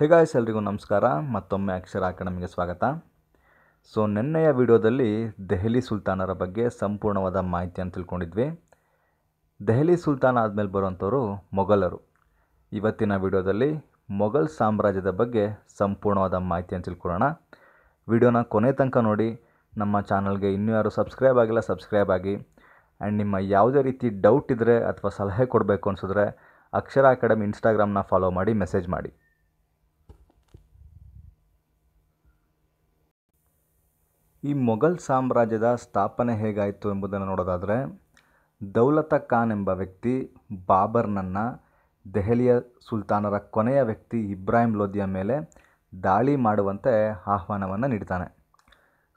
hey guys guys ಎಲ್ರಿಗೂ ನಮಸ್ಕಾರ ಮತ್ತೊಮ್ಮೆ ಅಕ್ಷರ ಅಕಾಡೆಮಿಗೆ ಸ್ವಾಗತ ಸೊ ನಿನ್ನೆಯ ವಿಡಿಯೋದಲ್ಲಿ ದೆಹಲಿ ಸುಲ್ತಾನರ ಬಗ್ಗೆ ಸಂಪೂರ್ಣವಾದ ಮಾಹಿತಿಯನ್ನು ತಿಳ್ಕೊಂಡಿದ್ವಿ ದೆಹಲಿ ಸುಲ್ತಾನ ಆದಮೇಲೆ ಬರುವಂಥವರು ಮೊಘಲರು ಇವತ್ತಿನ ವಿಡಿಯೋದಲ್ಲಿ ಮೊಘಲ್ ಸಾಮ್ರಾಜ್ಯದ ಬಗ್ಗೆ ಸಂಪೂರ್ಣವಾದ ಮಾಹಿತಿಯನ್ನು ತಿಳ್ಕೊಳ್ಳೋಣ ವಿಡಿಯೋನ ಕೊನೆ ತನಕ ನೋಡಿ ನಮ್ಮ ಚಾನಲ್ಗೆ ಇನ್ನೂ ಯಾರು ಸಬ್ಸ್ಕ್ರೈಬ್ ಆಗಿಲ್ಲ ಸಬ್ಸ್ಕ್ರೈಬ್ ಆಗಿ ಆ್ಯಂಡ್ ನಿಮ್ಮ ಯಾವುದೇ ರೀತಿ ಡೌಟ್ ಇದ್ದರೆ ಅಥವಾ ಸಲಹೆ ಕೊಡಬೇಕು ಅನಿಸಿದ್ರೆ ಅಕ್ಷರ ಅಕಾಡೆಮಿ ಇನ್ಸ್ಟಾಗ್ರಾಮ್ನ ಫಾಲೋ ಮಾಡಿ ಮೆಸೇಜ್ ಮಾಡಿ ಈ ಮೊಘಲ್ ಸಾಮ್ರಾಜ್ಯದ ಸ್ಥಾಪನೆ ಹೇಗಾಯಿತು ಎಂಬುದನ್ನು ನೋಡೋದಾದರೆ ದೌಲತ ಖಾನ್ ಎಂಬ ವ್ಯಕ್ತಿ ಬಾಬರ್ನನ್ನು ದೆಹಲಿಯ ಸುಲ್ತಾನರ ಕೊನೆಯ ವ್ಯಕ್ತಿ ಇಬ್ರಾಹಿಂ ಲೋಧಿಯ ಮೇಲೆ ದಾಳಿ ಮಾಡುವಂತೆ ಆಹ್ವಾನವನ್ನು ನೀಡ್ತಾನೆ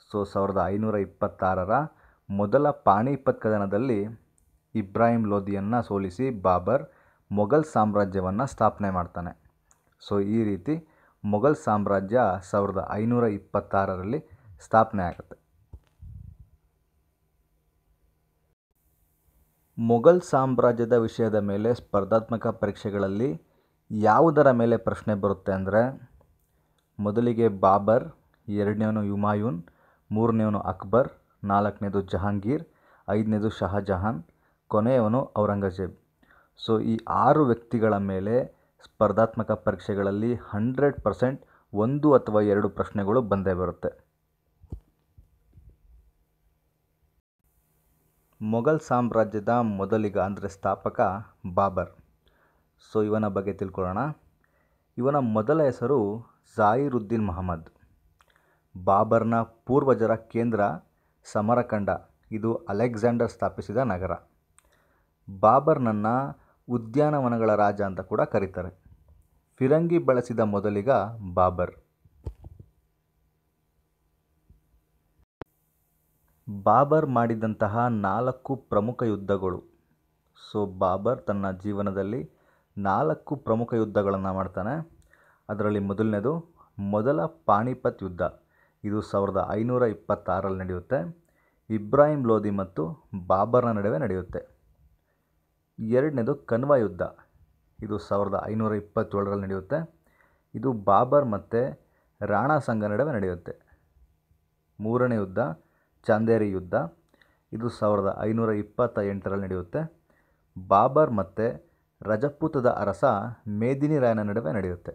ಸೊ ಸಾವಿರದ ಐನೂರ ಇಪ್ಪತ್ತಾರರ ಮೊದಲ ಪಾಣಿಪತ್ ಕದನದಲ್ಲಿ ಇಬ್ರಾಹಿಂ ಲೋಧಿಯನ್ನು ಸೋಲಿಸಿ ಬಾಬರ್ ಮೊಘಲ್ ಸಾಮ್ರಾಜ್ಯವನ್ನು ಸ್ಥಾಪನೆ ಮಾಡ್ತಾನೆ ಸೊ ಈ ರೀತಿ ಮೊಘಲ್ ಸಾಮ್ರಾಜ್ಯ ಸಾವಿರದ ಐನೂರ ಇಪ್ಪತ್ತಾರರಲ್ಲಿ ಸ್ಥಾಪನೆ ಆಗುತ್ತೆ ಮೊಘಲ್ ಸಾಮ್ರಾಜ್ಯದ ವಿಷಯದ ಮೇಲೆ ಸ್ಪರ್ಧಾತ್ಮಕ ಪರೀಕ್ಷೆಗಳಲ್ಲಿ ಯಾವುದರ ಮೇಲೆ ಪ್ರಶ್ನೆ ಬರುತ್ತೆ ಅಂದರೆ ಮೊದಲಿಗೆ ಬಾಬರ್ ಎರಡನೇವನು ಹುಮಾಯೂನ್ ಮೂರನೇವನು ಅಕ್ಬರ್ ನಾಲ್ಕನೇದು ಜಹಾಂಗೀರ್ ಐದನೇದು ಶಹಜಹಾನ್ ಕೊನೆಯವನು ಔರಂಗಜೇಬ್ ಸೊ ಈ ಆರು ವ್ಯಕ್ತಿಗಳ ಮೇಲೆ ಸ್ಪರ್ಧಾತ್ಮಕ ಪರೀಕ್ಷೆಗಳಲ್ಲಿ ಹಂಡ್ರೆಡ್ ಪರ್ಸೆಂಟ್ ಒಂದು ಅಥವಾ ಎರಡು ಪ್ರಶ್ನೆಗಳು ಬಂದೇ ಬರುತ್ತೆ ಮೊಘಲ್ ಸಾಮ್ರಾಜ್ಯದ ಮೊದಲಿಗ ಅಂದರೆ ಸ್ಥಾಪಕ ಬಾಬರ್ ಸೊ ಇವನ ಬಗ್ಗೆ ತಿಳ್ಕೊಳ್ಳೋಣ ಇವನ ಮೊದಲ ಹೆಸರು ಝಾಯಿರುದ್ದೀನ್ ಮಹಮ್ಮದ್ ಬಾಬರ್ನ ಪೂರ್ವಜರ ಕೇಂದ್ರ ಸಮರಖಂಡ ಇದು ಅಲೆಕ್ಸಾಂಡರ್ ಸ್ಥಾಪಿಸಿದ ನಗರ ಬಾಬರ್ನನ್ನು ಉದ್ಯಾನವನಗಳ ರಾಜ ಅಂತ ಕೂಡ ಕರೀತಾರೆ ಫಿರಂಗಿ ಬಳಸಿದ ಮೊದಲಿಗ ಬಾಬರ್ ಬಾಬರ್ ಮಾಡಿದಂತಹ ನಾಲ್ಕು ಪ್ರಮುಖ ಯುದ್ಧಗಳು ಸೊ ಬಾಬರ್ ತನ್ನ ಜೀವನದಲ್ಲಿ ನಾಲ್ಕು ಪ್ರಮುಖ ಯುದ್ಧಗಳನ್ನು ಮಾಡ್ತಾನೆ ಅದರಲ್ಲಿ ಮೊದಲನೇದು ಮೊದಲ ಪಾಣಿಪತ್ ಯುದ್ಧ ಇದು ಸಾವಿರದ ಐನೂರ ಇಪ್ಪತ್ತಾರಲ್ಲಿ ನಡೆಯುತ್ತೆ ಇಬ್ರಾಹಿಂ ಲೋಧಿ ಮತ್ತು ಬಾಬರ್ನ ನಡುವೆ ನಡೆಯುತ್ತೆ ಎರಡನೇದು ಕನ್ವ ಯುದ್ಧ ಇದು ಸಾವಿರದ ಐನೂರ ಇಪ್ಪತ್ತೇಳರಲ್ಲಿ ನಡೆಯುತ್ತೆ ಇದು ಬಾಬರ್ ಮತ್ತು ರಾಣಾ ಸಂಘ ನಡುವೆ ನಡೆಯುತ್ತೆ ಮೂರನೇ ಯುದ್ಧ ಚಾಂದೇರಿ ಯುದ್ಧ ಇದು ಸಾವಿರದ ಐನೂರ ಇಪ್ಪತ್ತ ಎಂಟರಲ್ಲಿ ನಡೆಯುತ್ತೆ ಬಾಬರ್ ಮತ್ತು ರಜಪೂತದ ಅರಸ ಮೇದಿನಿ ರಾಯನ ನಡುವೆ ನಡೆಯುತ್ತೆ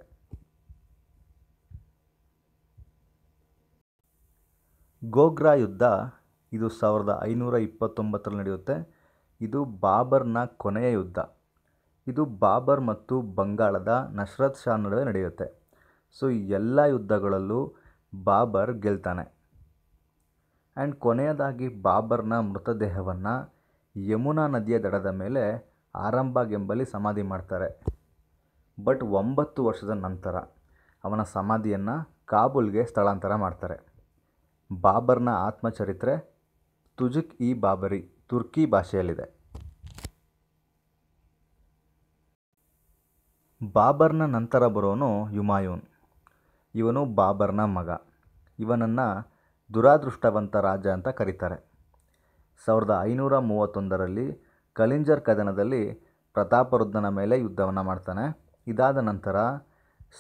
ಗೋಗ್ರಾ ಯುದ್ಧ ಇದು ಸಾವಿರದ ಐನೂರ ಇಪ್ಪತ್ತೊಂಬತ್ತರಲ್ಲಿ ನಡೆಯುತ್ತೆ ಇದು ಬಾಬರ್ನ ಕೊನೆಯ ಯುದ್ಧ ಇದು ಬಾಬರ್ ಮತ್ತು ಬಂಗಾಳದ ನಸ್ರತ್ ಶಾ ನಡುವೆ ನಡೆಯುತ್ತೆ ಸೊ ಎಲ್ಲ ಯುದ್ಧಗಳಲ್ಲೂ ಬಾಬರ್ ಗೆಲ್ತಾನೆ ಆ್ಯಂಡ್ ಕೊನೆಯದಾಗಿ ಬಾಬರ್ನ ಮೃತದೇಹವನ್ನು ಯಮುನಾ ನದಿಯ ದಡದ ಮೇಲೆ ಆರಂಬಾಗ್ ಎಂಬಲ್ಲಿ ಸಮಾಧಿ ಮಾಡ್ತಾರೆ ಬಟ್ ಒಂಬತ್ತು ವರ್ಷದ ನಂತರ ಅವನ ಸಮಾಧಿಯನ್ನು ಕಾಬೂಲ್ಗೆ ಸ್ಥಳಾಂತರ ಮಾಡ್ತಾರೆ ಬಾಬರ್ನ ಆತ್ಮಚರಿತ್ರೆ ತುಜುಕ್ ಇ ಬಾಬರಿ ತುರ್ಕಿ ಭಾಷೆಯಲ್ಲಿದೆ ಬಾಬರ್ನ ನಂತರ ಬರೋನು ಯುಮಾಯೂನ್ ಇವನು ಬಾಬರ್ನ ಮಗ ಇವನನ್ನು ದುರಾದೃಷ್ಟವಂತ ರಾಜ ಅಂತ ಕರೀತಾರೆ ಸಾವಿರದ ಐನೂರ ಮೂವತ್ತೊಂದರಲ್ಲಿ ಕಲಿಂಜರ್ ಕದನದಲ್ಲಿ ಪ್ರತಾಪರುದ್ಧನ ಮೇಲೆ ಯುದ್ಧವನ್ನು ಮಾಡ್ತಾನೆ ಇದಾದ ನಂತರ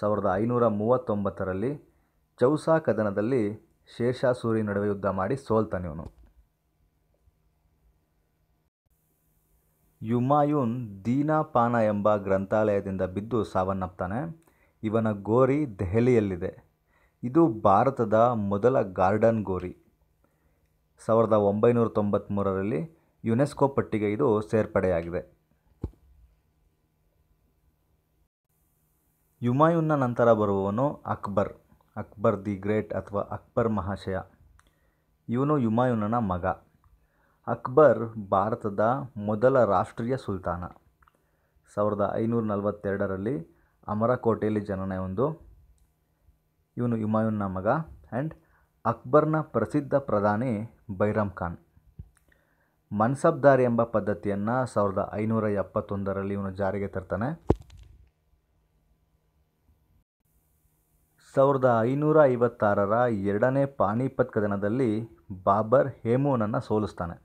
ಸಾವಿರದ ಐನೂರ ಮೂವತ್ತೊಂಬತ್ತರಲ್ಲಿ ಚೌಸಾ ಕದನದಲ್ಲಿ ಶೇಷಾಸೂರಿ ನಡುವೆ ಯುದ್ಧ ಮಾಡಿ ಸೋಲ್ತಾನೆ ಇವನು ಯುಮಾಯೂನ್ ದೀನಾಪಾನ ಎಂಬ ಗ್ರಂಥಾಲಯದಿಂದ ಬಿದ್ದು ಸಾವನ್ನಪ್ತಾನೆ ಇವನ ಗೋರಿ ದೆಹಲಿಯಲ್ಲಿದೆ ಇದು ಭಾರತದ ಮೊದಲ ಗಾರ್ಡನ್ ಗೋರಿ ಸಾವಿರದ ಒಂಬೈನೂರ ತೊಂಬತ್ತ್ಮೂರರಲ್ಲಿ ಯುನೆಸ್ಕೋ ಪಟ್ಟಿಗೆ ಇದು ಸೇರ್ಪಡೆಯಾಗಿದೆ ಯುಮಾಯೂನ್ನ ನಂತರ ಬರುವವನು ಅಕ್ಬರ್ ಅಕ್ಬರ್ ದಿ ಗ್ರೇಟ್ ಅಥವಾ ಅಕ್ಬರ್ ಮಹಾಶಯ ಇವನು ಯುಮಾಯುನ್ನ ಮಗ ಅಕ್ಬರ್ ಭಾರತದ ಮೊದಲ ರಾಷ್ಟ್ರೀಯ ಸುಲ್ತಾನ ಸಾವಿರದ ಐನೂರ ನಲವತ್ತೆರಡರಲ್ಲಿ ಅಮರಕೋಟೆಯಲ್ಲಿ ಜನನ ಒಂದು ಇವನು ಹುಮಾಯೂನ್ನ ಮಗ ಆ್ಯಂಡ್ ಅಕ್ಬರ್ನ ಪ್ರಸಿದ್ಧ ಪ್ರಧಾನಿ ಬೈರಾಮ್ ಖಾನ್ ಮನ್ಸಬ್ದಾರಿ ಎಂಬ ಪದ್ಧತಿಯನ್ನು ಸಾವಿರದ ಐನೂರ ಎಪ್ಪತ್ತೊಂದರಲ್ಲಿ ಇವನು ಜಾರಿಗೆ ತರ್ತಾನೆ ಸಾವಿರದ ಐನೂರ ಐವತ್ತಾರರ ಎರಡನೇ ಪಾಣಿಪತ್ ಕದನದಲ್ಲಿ ಬಾಬರ್ ಹೇಮುವನನ್ನು ಸೋಲಿಸ್ತಾನೆ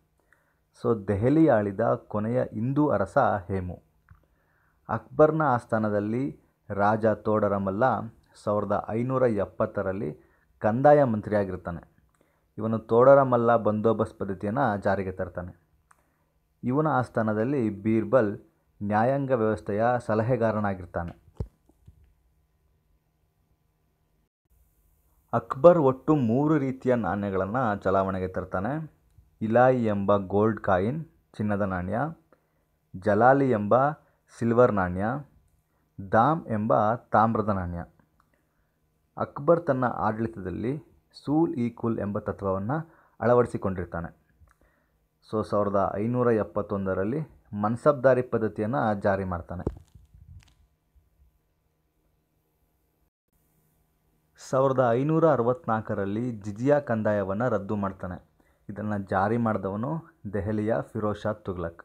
ಸೊ ದೆಹಲಿ ಆಳಿದ ಕೊನೆಯ ಹಿಂದೂ ಅರಸ ಹೇಮು ಅಕ್ಬರ್ನ ಆಸ್ಥಾನದಲ್ಲಿ ರಾಜ ತೋಡರಮಲ್ಲ ಸಾವಿರದ ಐನೂರ ಎಪ್ಪತ್ತರಲ್ಲಿ ಕಂದಾಯ ಮಂತ್ರಿಯಾಗಿರ್ತಾನೆ ಇವನು ತೋಡರಮಲ್ಲ ಬಂದೋಬಸ್ತ್ ಪದ್ಧತಿಯನ್ನು ಜಾರಿಗೆ ತರ್ತಾನೆ ಇವನ ಆಸ್ಥಾನದಲ್ಲಿ ಬೀರ್ಬಲ್ ನ್ಯಾಯಾಂಗ ವ್ಯವಸ್ಥೆಯ ಸಲಹೆಗಾರನಾಗಿರ್ತಾನೆ ಅಕ್ಬರ್ ಒಟ್ಟು ಮೂರು ರೀತಿಯ ನಾಣ್ಯಗಳನ್ನು ಚಲಾವಣೆಗೆ ತರ್ತಾನೆ ಇಲಾಯಿ ಎಂಬ ಗೋಲ್ಡ್ ಕಾಯಿನ್ ಚಿನ್ನದ ನಾಣ್ಯ ಜಲಾಲಿ ಎಂಬ ಸಿಲ್ವರ್ ನಾಣ್ಯ ದಾಮ್ ಎಂಬ ತಾಮ್ರದ ನಾಣ್ಯ ಅಕ್ಬರ್ ತನ್ನ ಆಡಳಿತದಲ್ಲಿ ಸೂಲ್ ಈಕ್ವಲ್ ಎಂಬ ತತ್ವವನ್ನು ಅಳವಡಿಸಿಕೊಂಡಿರ್ತಾನೆ ಸೊ ಸಾವಿರದ ಐನೂರ ಎಪ್ಪತ್ತೊಂದರಲ್ಲಿ ಮನ್ಸಬ್ದಾರಿ ಪದ್ಧತಿಯನ್ನು ಜಾರಿ ಮಾಡ್ತಾನೆ ಸಾವಿರದ ಐನೂರ ಅರವತ್ನಾಲ್ಕರಲ್ಲಿ ಜಿಜಿಯಾ ಕಂದಾಯವನ್ನು ರದ್ದು ಮಾಡ್ತಾನೆ ಇದನ್ನು ಜಾರಿ ಮಾಡಿದವನು ದೆಹಲಿಯ ಫಿರೋಜ್ ತುಗ್ಲಕ್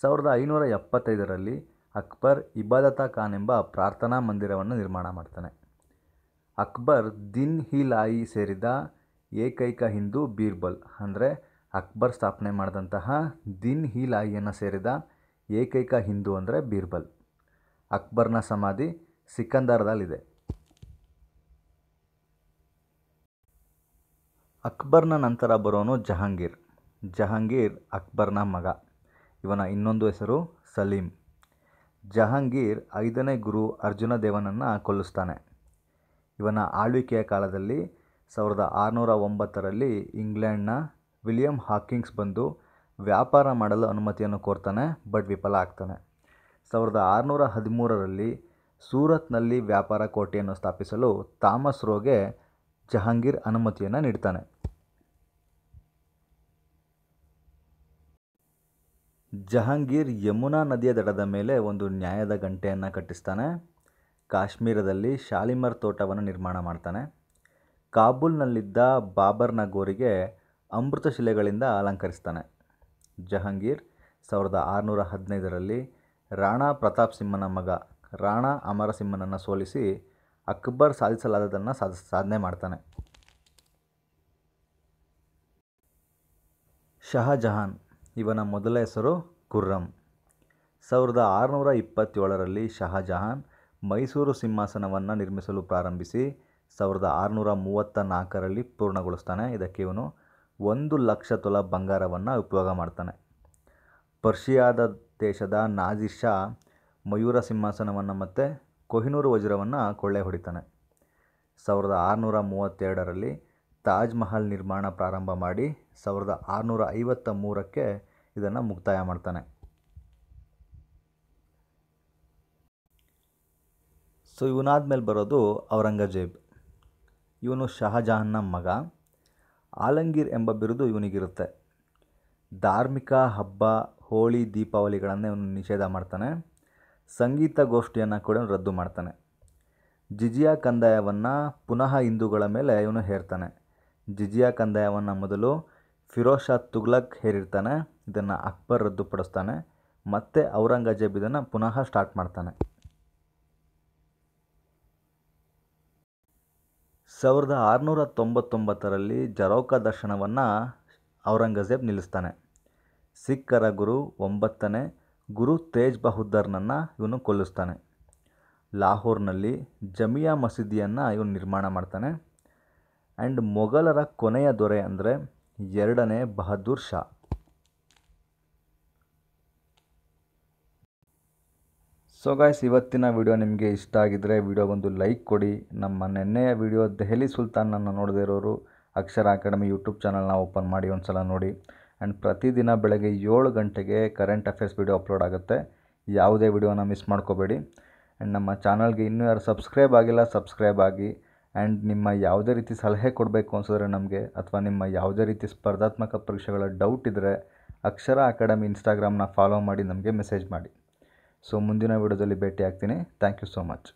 ಸಾವಿರದ ಐನೂರ ಎಪ್ಪತ್ತೈದರಲ್ಲಿ ಅಕ್ಬರ್ ಇಬಾದತಾ ಖಾನ್ ಎಂಬ ಪ್ರಾರ್ಥನಾ ಮಂದಿರವನ್ನು ನಿರ್ಮಾಣ ಮಾಡ್ತಾನೆ ಅಕ್ಬರ್ ದಿನ್ ಹಿಲಾಯಿ ಲಾಯಿ ಸೇರಿದ ಏಕೈಕ ಹಿಂದೂ ಬೀರ್ಬಲ್ ಅಂದರೆ ಅಕ್ಬರ್ ಸ್ಥಾಪನೆ ಮಾಡಿದಂತಹ ದಿನ್ ಹಿಲಾಯಿಯನ್ನು ಲಾಯಿಯನ್ನು ಸೇರಿದ ಏಕೈಕ ಹಿಂದೂ ಅಂದರೆ ಬೀರ್ಬಲ್ ಅಕ್ಬರ್ನ ಸಮಾಧಿ ಸಿಕಂದರದಲ್ಲಿದೆ ಅಕ್ಬರ್ನ ನಂತರ ಬರೋನು ಜಹಾಂಗೀರ್ ಜಹಾಂಗೀರ್ ಅಕ್ಬರ್ನ ಮಗ ಇವನ ಇನ್ನೊಂದು ಹೆಸರು ಸಲೀಂ ಜಹಾಂಗೀರ್ ಐದನೇ ಗುರು ಅರ್ಜುನ ದೇವನನ್ನು ಕೊಲ್ಲಿಸ್ತಾನೆ ಇವನ ಆಳ್ವಿಕೆಯ ಕಾಲದಲ್ಲಿ ಸಾವಿರದ ಆರುನೂರ ಒಂಬತ್ತರಲ್ಲಿ ಇಂಗ್ಲೆಂಡ್ನ ವಿಲಿಯಂ ಹಾಕಿಂಗ್ಸ್ ಬಂದು ವ್ಯಾಪಾರ ಮಾಡಲು ಅನುಮತಿಯನ್ನು ಕೋರ್ತಾನೆ ಬಟ್ ವಿಫಲ ಆಗ್ತಾನೆ ಸಾವಿರದ ಆರುನೂರ ಹದಿಮೂರರಲ್ಲಿ ಸೂರತ್ನಲ್ಲಿ ವ್ಯಾಪಾರ ಕೋಟೆಯನ್ನು ಸ್ಥಾಪಿಸಲು ಥಾಮಸ್ ರೋಗೆ ಜಹಾಂಗೀರ್ ಅನುಮತಿಯನ್ನು ನೀಡ್ತಾನೆ ಜಹಾಂಗೀರ್ ಯಮುನಾ ನದಿಯ ದಡದ ಮೇಲೆ ಒಂದು ನ್ಯಾಯದ ಗಂಟೆಯನ್ನು ಕಟ್ಟಿಸ್ತಾನೆ ಕಾಶ್ಮೀರದಲ್ಲಿ ಶಾಲಿಮರ್ ತೋಟವನ್ನು ನಿರ್ಮಾಣ ಮಾಡ್ತಾನೆ ಕಾಬೂಲ್ನಲ್ಲಿದ್ದ ಬಾಬರ್ನ ಗೋರಿಗೆ ಅಮೃತಶಿಲೆಗಳಿಂದ ಅಲಂಕರಿಸ್ತಾನೆ ಜಹಾಂಗೀರ್ ಸಾವಿರದ ಆರುನೂರ ಹದಿನೈದರಲ್ಲಿ ರಾಣಾ ಪ್ರತಾಪ್ ಸಿಂಹನ ಮಗ ರಾಣಾ ಅಮರಸಿಂಹನನ್ನು ಸೋಲಿಸಿ ಅಕ್ಬರ್ ಸಾಧಿಸಲಾದದನ್ನು ಸಾಧ ಸಾಧನೆ ಮಾಡ್ತಾನೆ ಶಹಜಹಾನ್ ಇವನ ಮೊದಲ ಹೆಸರು ಖುರ್ರಮ್ ಸಾವಿರದ ಆರುನೂರ ಇಪ್ಪತ್ತೇಳರಲ್ಲಿ ಶಹಜಹಾನ್ ಮೈಸೂರು ಸಿಂಹಾಸನವನ್ನು ನಿರ್ಮಿಸಲು ಪ್ರಾರಂಭಿಸಿ ಸಾವಿರದ ಆರುನೂರ ಮೂವತ್ತ ನಾಲ್ಕರಲ್ಲಿ ಪೂರ್ಣಗೊಳಿಸ್ತಾನೆ ಇದಕ್ಕೆ ಇವನು ಒಂದು ಲಕ್ಷ ತೊಲ ಬಂಗಾರವನ್ನು ಉಪಯೋಗ ಮಾಡ್ತಾನೆ ಪರ್ಷಿಯಾದ ದೇಶದ ನಾಜಿ ಶಾ ಮಯೂರ ಸಿಂಹಾಸನವನ್ನು ಮತ್ತು ಕೊಹಿನೂರು ವಜ್ರವನ್ನು ಕೊಳ್ಳೆ ಹೊಡಿತಾನೆ ಸಾವಿರದ ಆರುನೂರ ಮೂವತ್ತೆರಡರಲ್ಲಿ ತಾಜ್ ಮಹಲ್ ನಿರ್ಮಾಣ ಪ್ರಾರಂಭ ಮಾಡಿ ಸಾವಿರದ ಆರುನೂರ ಐವತ್ತ ಮೂರಕ್ಕೆ ಇದನ್ನು ಮುಕ್ತಾಯ ಮಾಡ್ತಾನೆ ಸೊ ಇವನಾದ ಮೇಲೆ ಬರೋದು ಔರಂಗಜೇಬ್ ಇವನು ಶಹಜಹಾನ್ನ ಮಗ ಆಲಂಗೀರ್ ಎಂಬ ಬಿರುದು ಇವನಿಗಿರುತ್ತೆ ಧಾರ್ಮಿಕ ಹಬ್ಬ ಹೋಳಿ ದೀಪಾವಳಿಗಳನ್ನು ಇವನು ನಿಷೇಧ ಮಾಡ್ತಾನೆ ಸಂಗೀತ ಗೋಷ್ಠಿಯನ್ನು ಕೂಡ ರದ್ದು ಮಾಡ್ತಾನೆ ಜಿಜಿಯಾ ಕಂದಾಯವನ್ನು ಪುನಃ ಹಿಂದೂಗಳ ಮೇಲೆ ಇವನು ಹೇರ್ತಾನೆ ಜಿಜಿಯಾ ಕಂದಾಯವನ್ನು ಮೊದಲು ಫಿರೋಜ್ ಶಾ ತುಗ್ಲಕ್ ಹೇರಿರ್ತಾನೆ ಇದನ್ನು ಅಕ್ಬರ್ ರದ್ದುಪಡಿಸ್ತಾನೆ ಮತ್ತು ಔರಂಗಜೇಬ್ ಇದನ್ನು ಪುನಃ ಸ್ಟಾರ್ಟ್ ಮಾಡ್ತಾನೆ ಸಾವಿರದ ಆರುನೂರ ತೊಂಬತ್ತೊಂಬತ್ತರಲ್ಲಿ ಜರೋಕ ದರ್ಶನವನ್ನು ಔರಂಗಜೇಬ್ ನಿಲ್ಲಿಸ್ತಾನೆ ಸಿಖ್ಖರ ಗುರು ಒಂಬತ್ತನೇ ಗುರು ತೇಜ್ ಬಹದ್ದರ್ನನ್ನು ಇವನು ಕೊಲ್ಲಿಸ್ತಾನೆ ಲಾಹೋರ್ನಲ್ಲಿ ಜಮಿಯಾ ಮಸೀದಿಯನ್ನು ಇವನು ನಿರ್ಮಾಣ ಮಾಡ್ತಾನೆ ಆ್ಯಂಡ್ ಮೊಘಲರ ಕೊನೆಯ ದೊರೆ ಅಂದರೆ ಎರಡನೇ ಬಹದ್ದೂರ್ ಶಾ ಸೊ ಗಾಯ್ಸ್ ಇವತ್ತಿನ ವಿಡಿಯೋ ನಿಮಗೆ ಇಷ್ಟ ಆಗಿದ್ದರೆ ವಿಡಿಯೋ ಒಂದು ಲೈಕ್ ಕೊಡಿ ನಮ್ಮ ನೆನ್ನೆಯ ವಿಡಿಯೋ ದೆಹಲಿ ಸುಲ್ತಾನನ್ನು ನೋಡದೇ ಇರೋರು ಅಕ್ಷರ ಅಕಾಡೆಮಿ ಯೂಟ್ಯೂಬ್ ಚಾನಲ್ನ ಓಪನ್ ಮಾಡಿ ಒಂದು ಸಲ ನೋಡಿ ಆ್ಯಂಡ್ ಪ್ರತಿದಿನ ಬೆಳಗ್ಗೆ ಏಳು ಗಂಟೆಗೆ ಕರೆಂಟ್ ಅಫೇರ್ಸ್ ವಿಡಿಯೋ ಅಪ್ಲೋಡ್ ಆಗುತ್ತೆ ಯಾವುದೇ ವಿಡಿಯೋನ ಮಿಸ್ ಮಾಡ್ಕೋಬೇಡಿ ಆ್ಯಂಡ್ ನಮ್ಮ ಚಾನಲ್ಗೆ ಇನ್ನೂ ಯಾರು ಸಬ್ಸ್ಕ್ರೈಬ್ ಆಗಿಲ್ಲ ಸಬ್ಸ್ಕ್ರೈಬ್ ಆಗಿ ಆ್ಯಂಡ್ ನಿಮ್ಮ ಯಾವುದೇ ರೀತಿ ಸಲಹೆ ಕೊಡಬೇಕು ಅನಿಸಿದ್ರೆ ನಮಗೆ ಅಥವಾ ನಿಮ್ಮ ಯಾವುದೇ ರೀತಿ ಸ್ಪರ್ಧಾತ್ಮಕ ಪರೀಕ್ಷೆಗಳ ಡೌಟ್ ಇದ್ದರೆ ಅಕ್ಷರ ಅಕಾಡೆಮಿ ಇನ್ಸ್ಟಾಗ್ರಾಮ್ನ ಫಾಲೋ ಮಾಡಿ ನಮಗೆ ಮೆಸೇಜ್ ಮಾಡಿ ಸೊ ಮುಂದಿನ ವಿಡಿಯೋದಲ್ಲಿ ಭೇಟಿ ಆಗ್ತೀನಿ ಥ್ಯಾಂಕ್ ಯು ಸೊ ಮಚ್